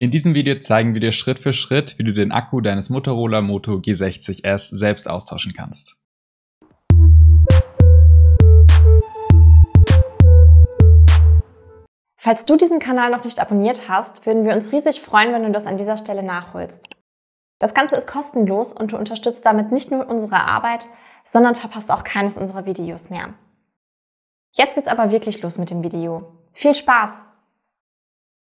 In diesem Video zeigen wir dir Schritt für Schritt, wie du den Akku deines Motorola Moto G60S selbst austauschen kannst. Falls du diesen Kanal noch nicht abonniert hast, würden wir uns riesig freuen, wenn du das an dieser Stelle nachholst. Das Ganze ist kostenlos und du unterstützt damit nicht nur unsere Arbeit, sondern verpasst auch keines unserer Videos mehr. Jetzt geht's aber wirklich los mit dem Video. Viel Spaß!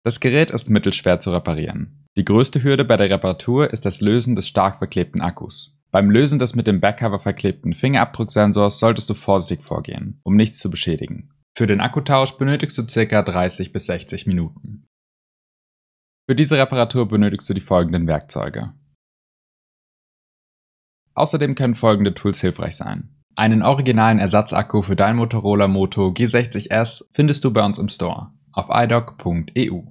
Das Gerät ist mittelschwer zu reparieren. Die größte Hürde bei der Reparatur ist das Lösen des stark verklebten Akkus. Beim Lösen des mit dem Backcover verklebten Fingerabdrucksensors solltest du vorsichtig vorgehen, um nichts zu beschädigen. Für den Akkutausch benötigst du ca. 30 bis 60 Minuten. Für diese Reparatur benötigst du die folgenden Werkzeuge. Außerdem können folgende Tools hilfreich sein. Einen originalen Ersatzakku für dein Motorola Moto G60S findest du bei uns im Store auf idoc.eu.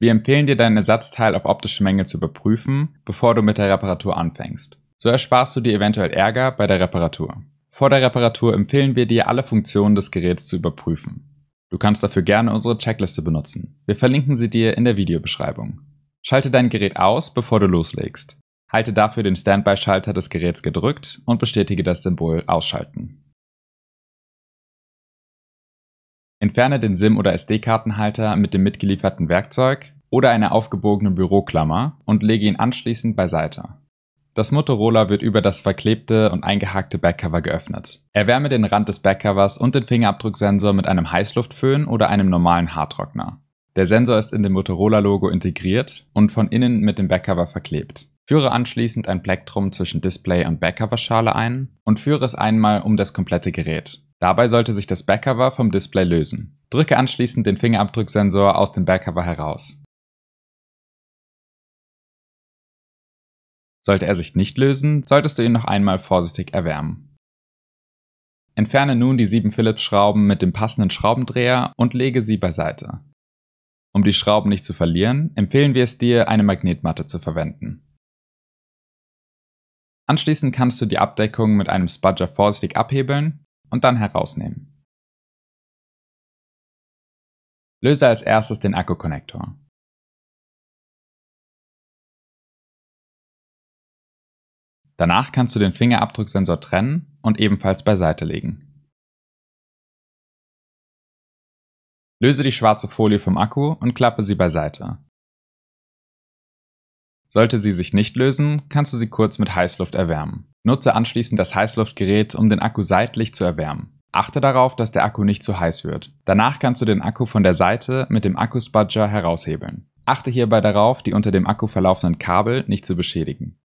Wir empfehlen dir, dein Ersatzteil auf optische Menge zu überprüfen, bevor du mit der Reparatur anfängst. So ersparst du dir eventuell Ärger bei der Reparatur. Vor der Reparatur empfehlen wir dir, alle Funktionen des Geräts zu überprüfen. Du kannst dafür gerne unsere Checkliste benutzen. Wir verlinken sie dir in der Videobeschreibung. Schalte dein Gerät aus, bevor du loslegst. Halte dafür den Standby-Schalter des Geräts gedrückt und bestätige das Symbol Ausschalten. Entferne den SIM- oder SD-Kartenhalter mit dem mitgelieferten Werkzeug oder einer aufgebogenen Büroklammer und lege ihn anschließend beiseite. Das Motorola wird über das verklebte und eingehakte Backcover geöffnet. Erwärme den Rand des Backcovers und den Fingerabdrucksensor mit einem Heißluftföhn oder einem normalen Haartrockner. Der Sensor ist in dem Motorola-Logo integriert und von innen mit dem Backcover verklebt. Führe anschließend ein Plektrum zwischen Display und Backcoverschale ein und führe es einmal um das komplette Gerät. Dabei sollte sich das Backcover vom Display lösen. Drücke anschließend den Fingerabdrucksensor aus dem Backcover heraus. Sollte er sich nicht lösen, solltest du ihn noch einmal vorsichtig erwärmen. Entferne nun die sieben Phillips-Schrauben mit dem passenden Schraubendreher und lege sie beiseite. Um die Schrauben nicht zu verlieren, empfehlen wir es dir, eine Magnetmatte zu verwenden. Anschließend kannst du die Abdeckung mit einem Spudger vorsichtig abhebeln und dann herausnehmen. Löse als erstes den Akku-Konnektor. Danach kannst du den Fingerabdrucksensor trennen und ebenfalls beiseite legen. Löse die schwarze Folie vom Akku und klappe sie beiseite. Sollte sie sich nicht lösen, kannst du sie kurz mit Heißluft erwärmen. Nutze anschließend das Heißluftgerät, um den Akku seitlich zu erwärmen. Achte darauf, dass der Akku nicht zu heiß wird. Danach kannst du den Akku von der Seite mit dem Akkusbudger heraushebeln. Achte hierbei darauf, die unter dem Akku verlaufenden Kabel nicht zu beschädigen.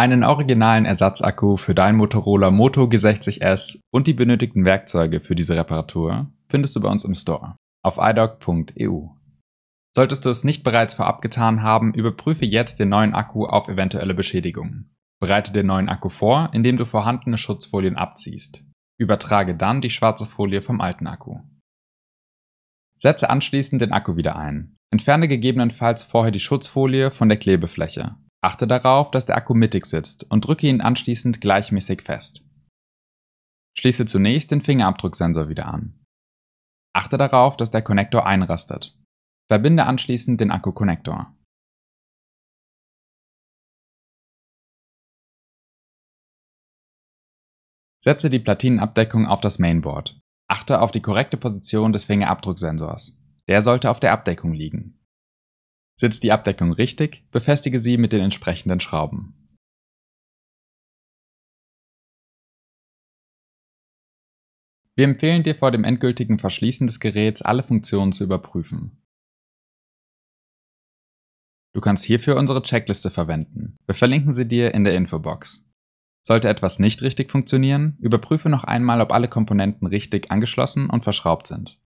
einen originalen Ersatzakku für dein Motorola Moto G60S und die benötigten Werkzeuge für diese Reparatur findest du bei uns im Store auf idoc.eu. Solltest du es nicht bereits vorab getan haben, überprüfe jetzt den neuen Akku auf eventuelle Beschädigungen. Bereite den neuen Akku vor, indem du vorhandene Schutzfolien abziehst. Übertrage dann die schwarze Folie vom alten Akku. Setze anschließend den Akku wieder ein. Entferne gegebenenfalls vorher die Schutzfolie von der Klebefläche. Achte darauf, dass der Akku mittig sitzt und drücke ihn anschließend gleichmäßig fest. Schließe zunächst den Fingerabdrucksensor wieder an. Achte darauf, dass der Konnektor einrastet. Verbinde anschließend den Akku-Konnektor. Setze die Platinenabdeckung auf das Mainboard. Achte auf die korrekte Position des Fingerabdrucksensors. Der sollte auf der Abdeckung liegen. Sitzt die Abdeckung richtig, befestige sie mit den entsprechenden Schrauben. Wir empfehlen dir vor dem endgültigen Verschließen des Geräts alle Funktionen zu überprüfen. Du kannst hierfür unsere Checkliste verwenden. Wir verlinken sie dir in der Infobox. Sollte etwas nicht richtig funktionieren, überprüfe noch einmal, ob alle Komponenten richtig angeschlossen und verschraubt sind.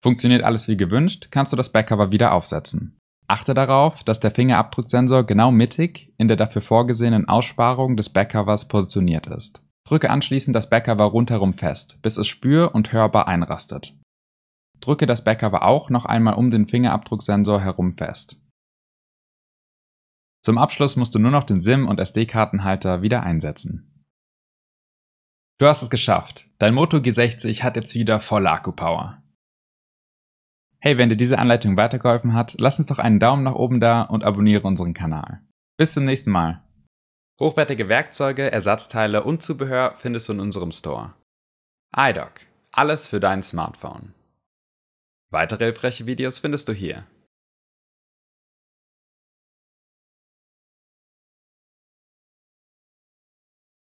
Funktioniert alles wie gewünscht, kannst du das Backcover wieder aufsetzen. Achte darauf, dass der Fingerabdrucksensor genau mittig in der dafür vorgesehenen Aussparung des Backcovers positioniert ist. Drücke anschließend das Backcover rundherum fest, bis es spür- und hörbar einrastet. Drücke das Backcover auch noch einmal um den Fingerabdrucksensor herum fest. Zum Abschluss musst du nur noch den SIM- und SD-Kartenhalter wieder einsetzen. Du hast es geschafft. Dein Moto G60 hat jetzt wieder volle Akkupower. Hey, wenn dir diese Anleitung weitergeholfen hat, lass uns doch einen Daumen nach oben da und abonniere unseren Kanal. Bis zum nächsten Mal. Hochwertige Werkzeuge, Ersatzteile und Zubehör findest du in unserem Store. iDoc. Alles für dein Smartphone. Weitere hilfreiche Videos findest du hier.